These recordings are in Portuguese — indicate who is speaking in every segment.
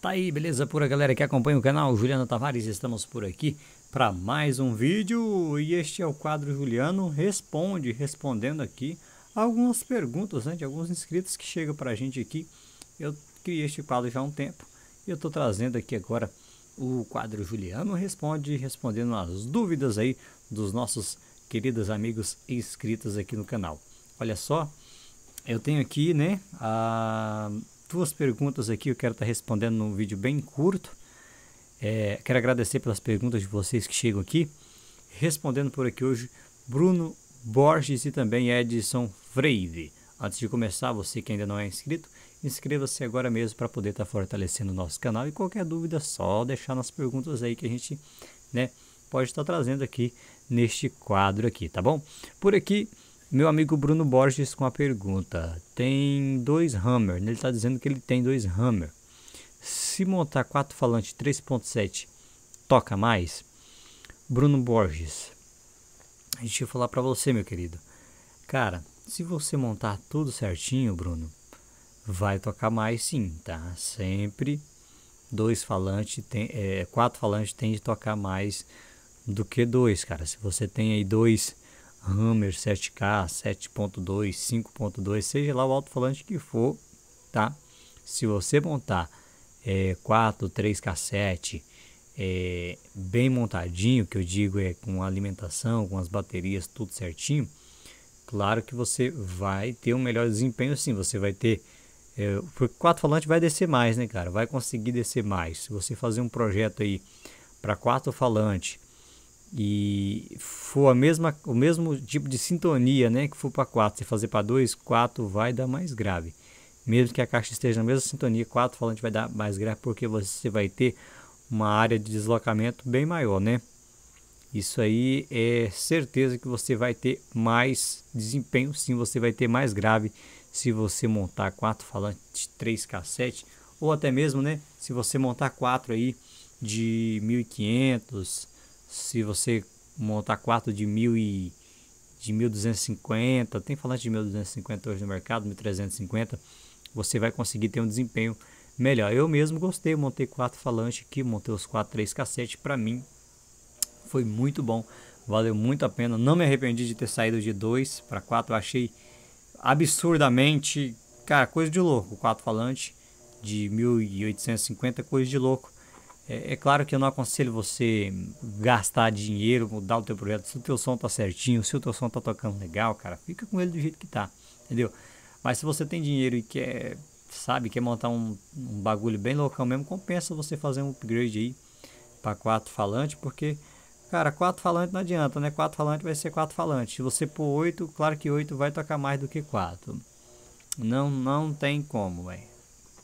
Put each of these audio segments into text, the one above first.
Speaker 1: Tá aí, beleza pura galera que acompanha o canal, Juliano Tavares, estamos por aqui para mais um vídeo e este é o quadro Juliano Responde, respondendo aqui algumas perguntas né, de alguns inscritos que chegam para a gente aqui. Eu criei este quadro já há um tempo e eu estou trazendo aqui agora o quadro Juliano Responde, respondendo as dúvidas aí dos nossos queridos amigos inscritos aqui no canal. Olha só, eu tenho aqui né, a duas perguntas aqui, eu quero estar tá respondendo num vídeo bem curto. É, quero agradecer pelas perguntas de vocês que chegam aqui. Respondendo por aqui hoje, Bruno Borges e também Edson Freire. Antes de começar, você que ainda não é inscrito, inscreva-se agora mesmo para poder estar tá fortalecendo o nosso canal. E qualquer dúvida, só deixar nas perguntas aí que a gente né, pode estar tá trazendo aqui neste quadro aqui, tá bom? Por aqui, meu amigo Bruno Borges com a pergunta: tem dois Hammer? Né? Ele está dizendo que ele tem dois Hammer. Se montar quatro falante 3.7, toca mais? Bruno Borges, deixa eu falar para você, meu querido. Cara, se você montar tudo certinho, Bruno, vai tocar mais sim, tá? Sempre dois falantes, tem, é, quatro falantes tem de tocar mais do que dois, cara. Se você tem aí dois Hammer 7K, 7.2, 5.2, seja lá o alto-falante que for, tá? Se você montar é, 4, 3 cassete, é, bem montadinho, que eu digo é com alimentação, com as baterias, tudo certinho, claro que você vai ter um melhor desempenho sim, você vai ter é, porque quatro falante vai descer mais, né, cara? Vai conseguir descer mais. Se você fazer um projeto aí para quatro falantes e for a mesma, o mesmo tipo de sintonia né, que for para 4, se fazer para 2, 4 vai dar mais grave. Mesmo que a caixa esteja na mesma sintonia, 4 falante vai dar mais grave porque você vai ter uma área de deslocamento bem maior, né? Isso aí é certeza que você vai ter mais desempenho, sim, você vai ter mais grave se você montar 4 falantes 3 7 ou até mesmo, né, se você montar 4 aí de 1500 se você montar quatro de mil e de 1250, tem falante de 1250 hoje no mercado, 1350, você vai conseguir ter um desempenho melhor. Eu mesmo gostei, montei quatro falantes aqui, montei os quatro três cassete para mim foi muito bom, valeu muito a pena. Não me arrependi de ter saído de 2 para 4, achei absurdamente, cara, coisa de louco, quatro falantes de 1850, coisa de louco. É, é, claro que eu não aconselho você gastar dinheiro, mudar o teu projeto. Se o teu som tá certinho, se o teu som tá tocando legal, cara, fica com ele do jeito que tá, entendeu? Mas se você tem dinheiro e quer, sabe, quer montar um, um bagulho bem local mesmo, compensa você fazer um upgrade aí para quatro falantes, porque Cara, quatro falantes não adianta, né? Quatro falantes vai ser quatro falantes. Se você pôr oito, claro que oito vai tocar mais do que quatro. Não, não tem como, velho.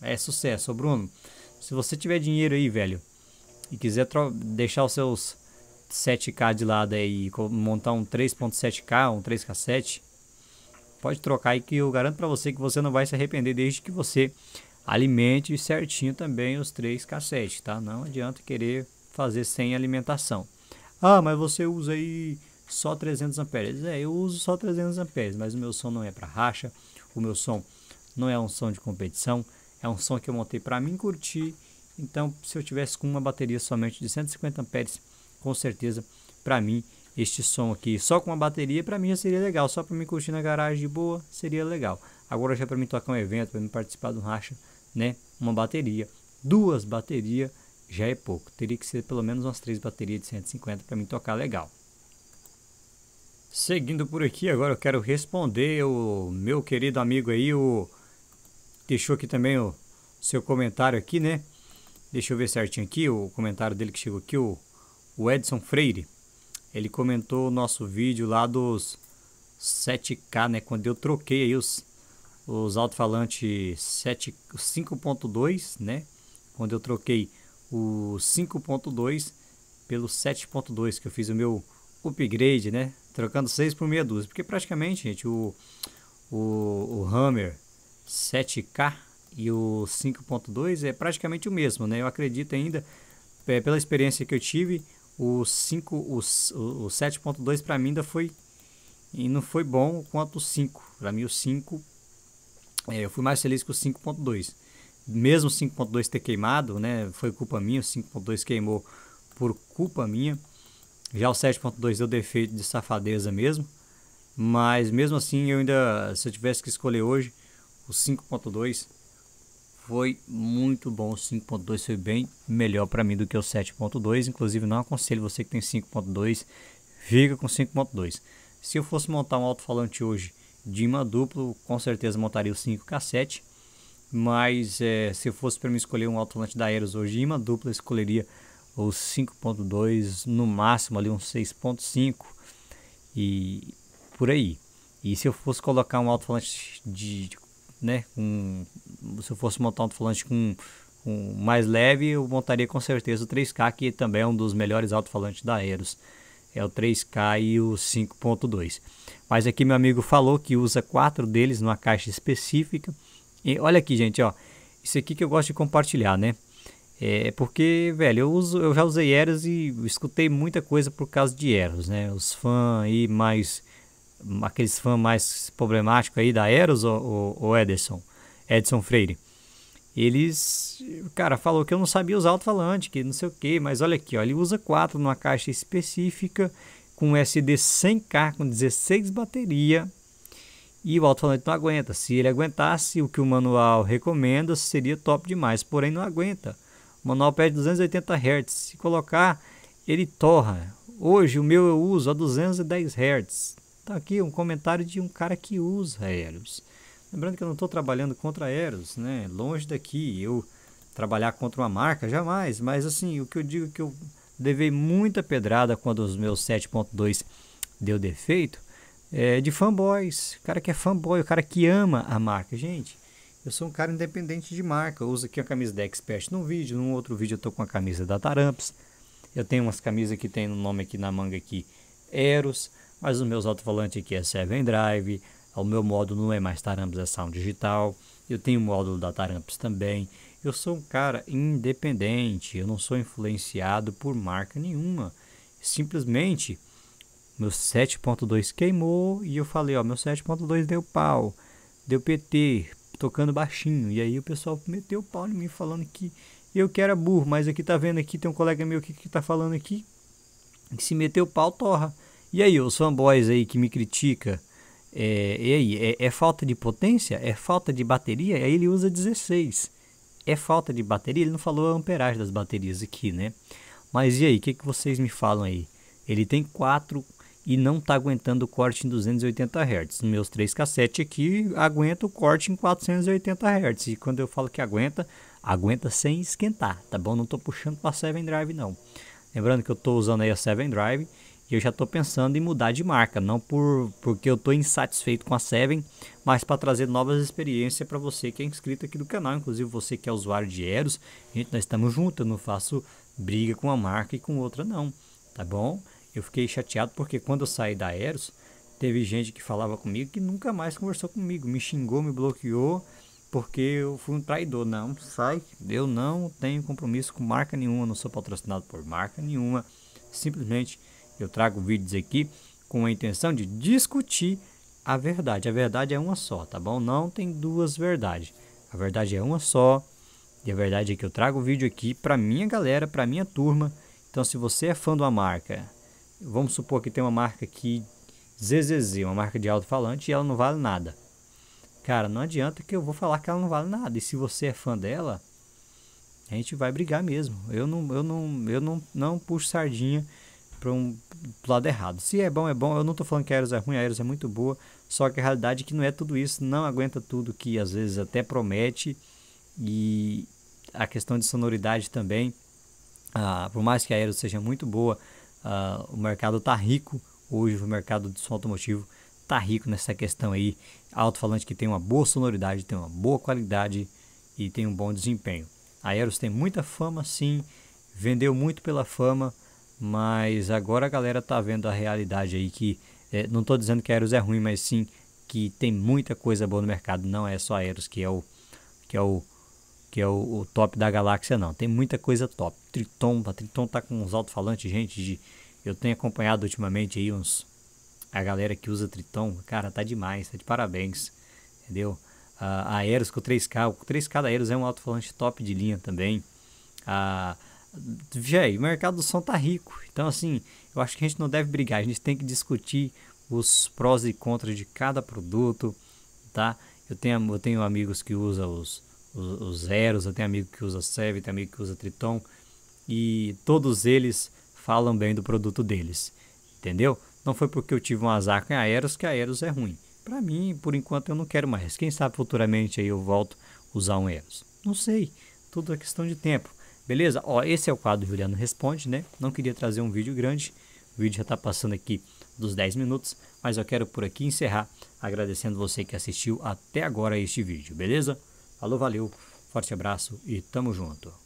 Speaker 1: É sucesso, Bruno. Se você tiver dinheiro aí, velho, e quiser deixar os seus 7K de lado aí e montar um 3.7K, um 3K7, pode trocar aí que eu garanto para você que você não vai se arrepender desde que você alimente certinho também os 3K7, tá? Não adianta querer fazer sem alimentação. Ah, mas você usa aí só 300 amperes. É, eu uso só 300 amperes, mas o meu som não é para racha, o meu som não é um som de competição, é um som que eu montei para mim curtir então, se eu tivesse com uma bateria somente de 150 amperes, com certeza, para mim, este som aqui, só com uma bateria, para mim já seria legal. Só para mim curtir na garagem de boa, seria legal. Agora já para mim tocar um evento, para mim participar de um racha, né? Uma bateria, duas baterias, já é pouco. Teria que ser pelo menos umas três baterias de 150 para mim tocar legal. Seguindo por aqui, agora eu quero responder o meu querido amigo aí, o deixou aqui também o seu comentário aqui, né? Deixa eu ver certinho aqui o comentário dele que chegou aqui, o, o Edson Freire. Ele comentou o nosso vídeo lá dos 7K, né? Quando eu troquei aí os, os alto-falantes 5.2, né? Quando eu troquei o 5.2 pelo 7.2, que eu fiz o meu upgrade, né? Trocando 6 por meia dúzia. Porque praticamente, gente, o, o, o Hammer 7K e o 5.2 é praticamente o mesmo, né? Eu acredito ainda, é, pela experiência que eu tive, o 5, o, o 7.2 para mim ainda foi e não foi bom quanto o 5. Para mim o 5 é, eu fui mais feliz com o 5.2. Mesmo o 5.2 ter queimado, né? Foi culpa minha, o 5.2 queimou por culpa minha. Já o 7.2 deu defeito de safadeza mesmo. Mas mesmo assim, eu ainda, se eu tivesse que escolher hoje, o 5.2 foi muito bom. O 5.2 foi bem melhor para mim do que o 7.2. Inclusive, não aconselho você que tem 5.2, fica com 5.2. Se eu fosse montar um alto-falante hoje de imã duplo, com certeza montaria o 5K7. Mas é, se fosse para me escolher um alto-falante da Aeros hoje de imã duplo, eu escolheria o 5.2, no máximo ali um 6.5 e por aí. E se eu fosse colocar um alto-falante de, de né? Um, se eu fosse montar um alto-falante com um mais leve, eu montaria com certeza o 3K, que também é um dos melhores alto-falantes da Aeros. É o 3K e o 5.2. Mas aqui meu amigo falou que usa quatro deles numa caixa específica. E olha aqui, gente, ó. Isso aqui que eu gosto de compartilhar, né? É porque, velho, eu, uso, eu já usei Eros e escutei muita coisa por causa de Eros, né? Os fãs aí mais aqueles fãs mais problemáticos aí da Eros, o, o, Ederson, Edson Freire. Eles, cara, falou que eu não sabia usar alto-falante, que não sei o que, mas olha aqui, ó, ele usa quatro numa caixa específica, com SD 100K, com 16 bateria, e o alto-falante não aguenta. Se ele aguentasse, o que o manual recomenda seria top demais, porém não aguenta. O manual pede 280 Hz, se colocar, ele torra. Hoje o meu eu uso a 210 Hz, Tá aqui um comentário de um cara que usa Eros. Lembrando que eu não estou trabalhando contra Eros, né? Longe daqui eu trabalhar contra uma marca, jamais. Mas assim, o que eu digo é que eu levei muita pedrada quando os meus 7.2 deu defeito é de fanboys. O cara que é fanboy, o cara que ama a marca. Gente, eu sou um cara independente de marca. Eu uso aqui a camisa da Expert num vídeo, num outro vídeo eu tô com a camisa da Taramps. Eu tenho umas camisas que tem no um nome aqui na manga aqui, Eros mas os meus alto-falantes aqui é 7-Drive, é o meu módulo não é mais Taramps é Sound Digital, eu tenho o módulo da Taramps também, eu sou um cara independente, eu não sou influenciado por marca nenhuma, simplesmente meu 7.2 queimou e eu falei, ó, meu 7.2 deu pau, deu PT, tocando baixinho, e aí o pessoal meteu o pau em mim falando que eu que era burro, mas aqui tá vendo aqui, tem um colega meu aqui que tá falando aqui, que se meteu o pau, torra. E aí, os fanboys aí que me critica, é, e aí, é, é, falta de potência? É falta de bateria? Aí ele usa 16. É falta de bateria? Ele não falou a amperagem das baterias aqui, né? Mas e aí, o que, que vocês me falam aí? Ele tem 4 e não está aguentando o corte em 280 Hz. Meus três cassetes aqui aguenta o corte em 480 Hz. E quando eu falo que aguenta, aguenta sem esquentar, tá bom? Não estou puxando para 7 Drive não. Lembrando que eu estou usando aí a 7 Drive eu já estou pensando em mudar de marca, não por porque eu estou insatisfeito com a Seven, mas para trazer novas experiências para você que é inscrito aqui do canal, inclusive você que é usuário de Eros. Gente, nós estamos juntos, eu não faço briga com uma marca e com outra não, tá bom? Eu fiquei chateado porque quando eu saí da Eros, teve gente que falava comigo que nunca mais conversou comigo, me xingou, me bloqueou, porque eu fui um traidor. Não, sai, eu não tenho compromisso com marca nenhuma, não sou patrocinado por marca nenhuma, simplesmente eu trago vídeos aqui com a intenção de discutir a verdade. A verdade é uma só, tá bom? Não tem duas verdades. A verdade é uma só. E a verdade é que eu trago o vídeo aqui para minha galera, para minha turma. Então, se você é fã de uma marca, vamos supor que tem uma marca aqui, ZZZ, uma marca de alto-falante, e ela não vale nada. Cara, não adianta que eu vou falar que ela não vale nada. E se você é fã dela, a gente vai brigar mesmo. Eu não, eu não, eu não, não puxo sardinha para um lado errado. Se é bom, é bom. Eu não estou falando que a Aeros é ruim, a Aeros é muito boa. Só que a realidade é que não é tudo isso, não aguenta tudo que às vezes até promete. E a questão de sonoridade também, ah, por mais que a Aeros seja muito boa, ah, o mercado está rico hoje, o mercado de som automotivo está rico nessa questão aí. Alto-falante que tem uma boa sonoridade, tem uma boa qualidade e tem um bom desempenho. A Aeros tem muita fama, sim, vendeu muito pela fama mas agora a galera tá vendo a realidade aí que é, não tô dizendo que a Eros é ruim, mas sim que tem muita coisa boa no mercado, não é só a Eros que é o que é o que é o, o top da galáxia não, tem muita coisa top. Triton, a Triton tá com uns alto-falantes, gente, de, eu tenho acompanhado ultimamente aí uns a galera que usa Triton, cara, tá demais, tá de parabéns. Entendeu? A Eros com 3K, o 3K da Eros é um alto-falante top de linha também. A Jay, o mercado do som tá rico. Então, assim, eu acho que a gente não deve brigar, a gente tem que discutir os prós e contras de cada produto, tá? Eu tenho, eu tenho amigos que usam os, os, os zeros, eu tenho amigo que usa Sev, tenho amigo que usa Triton, e todos eles falam bem do produto deles, entendeu? Não foi porque eu tive um azar com a Aeros que a Aeros é ruim. Para mim, por enquanto, eu não quero mais. Quem sabe futuramente aí eu volto a usar um Aeros? Não sei, tudo é questão de tempo. Beleza? Ó, esse é o quadro Juliano Responde, né? Não queria trazer um vídeo grande, o vídeo já está passando aqui dos 10 minutos, mas eu quero por aqui encerrar agradecendo você que assistiu até agora este vídeo, beleza? Falou, valeu, forte abraço e tamo junto!